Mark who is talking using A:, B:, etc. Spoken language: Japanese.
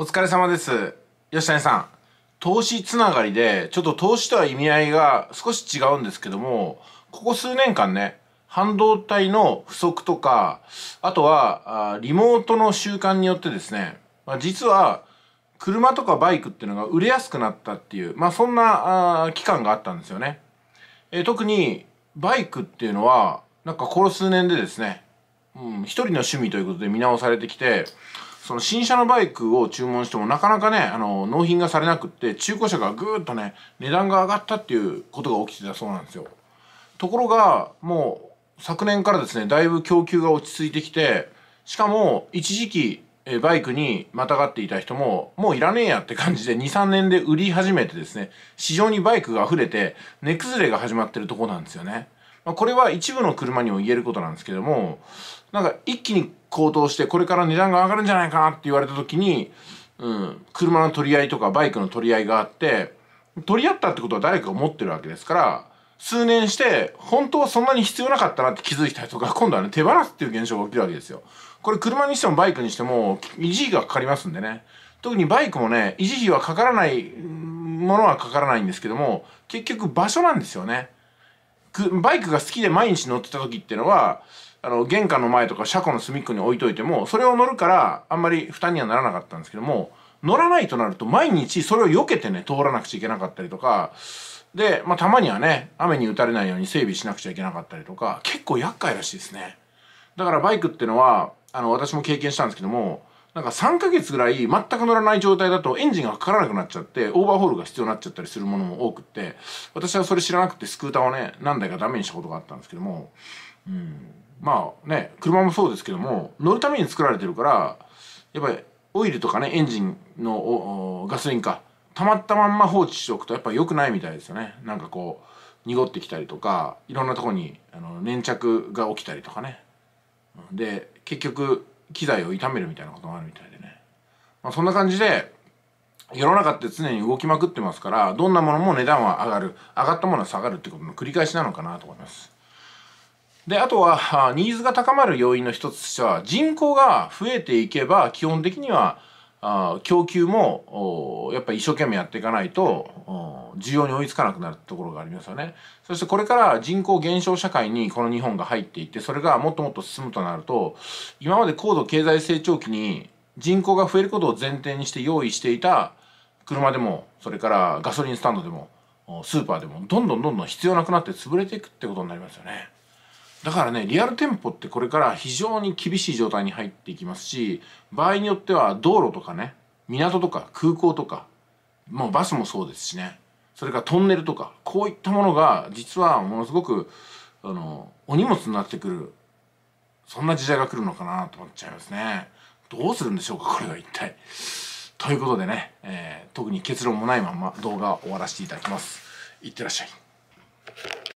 A: お疲れ様です。吉谷さん。投資つながりで、ちょっと投資とは意味合いが少し違うんですけども、ここ数年間ね、半導体の不足とか、あとは、リモートの習慣によってですね、まあ、実は、車とかバイクっていうのが売れやすくなったっていう、まあそんな期間があったんですよね。えー、特に、バイクっていうのは、なんかこの数年でですね、うん、一人の趣味ということで見直されてきて、その新車のバイクを注文してもなかなかね、あの、納品がされなくって、中古車がぐーっとね、値段が上がったっていうことが起きてたそうなんですよ。ところが、もう、昨年からですね、だいぶ供給が落ち着いてきて、しかも、一時期、えバイクにまたがっていた人も、もういらねえやって感じで、2、3年で売り始めてですね、市場にバイクが溢れて、値崩れが始まってるとこなんですよね。まあ、これは一部の車にも言えることなんですけどもなんか一気に高騰してこれから値段が上がるんじゃないかなって言われた時に、うん、車の取り合いとかバイクの取り合いがあって取り合ったってことは誰かが持ってるわけですから数年して本当はそんなに必要なかったなって気づいた人が今度はね手放すっていう現象が起きるわけですよ。これ車にしてもバイクにしても維持費がかかりますんでね特にバイクもね維持費はかからないものはかからないんですけども結局場所なんですよね。バイクが好きで毎日乗ってた時っていうのはあの玄関の前とか車庫の隅っこに置いといてもそれを乗るからあんまり負担にはならなかったんですけども乗らないとなると毎日それを避けてね通らなくちゃいけなかったりとかで、まあ、たまにはね雨に打たれないように整備しなくちゃいけなかったりとか結構厄介らしいですねだからバイクっていうのはあの私も経験したんですけどもなんか3ヶ月ぐらい全く乗らない状態だとエンジンがかからなくなっちゃってオーバーホールが必要になっちゃったりするものも多くって私はそれ知らなくてスクーターをね何台かダメにしたことがあったんですけども、うん、まあね車もそうですけども乗るために作られてるからやっぱりオイルとかねエンジンのガソリンか溜まったまんま放置しておくとやっぱ良くないみたいですよねなんかこう濁ってきたりとかいろんなとこにあの粘着が起きたりとかねで結局機材を傷めるみたいなこともあるみたいでね、まあ、そんな感じで世の中って常に動きまくってますからどんなものも値段は上がる上がったものは下がるってことの繰り返しなのかなと思いますであとはニーズが高まる要因の一つとしては人口が増えていけば基本的にはあ供給もやっぱり一生懸命やっていかないと需要に追いつかなくなるところがありますよねそしてこれから人口減少社会にこの日本が入っていってそれがもっともっと進むとなると今まで高度経済成長期に人口が増えることを前提にして用意していた車でもそれからガソリンスタンドでもスーパーでもどんどんどんどん必要なくなって潰れていくってことになりますよね。だからね、リアル店舗ってこれから非常に厳しい状態に入っていきますし、場合によっては道路とかね、港とか空港とか、もうバスもそうですしね。それからトンネルとかこういったものが実はものすごくあのお荷物になってくるそんな時代が来るのかなと思っちゃいますね。どうするんでしょうかこれは一体。ということでね、えー、特に結論もないまま動画を終わらせていただきます。いってらっしゃい。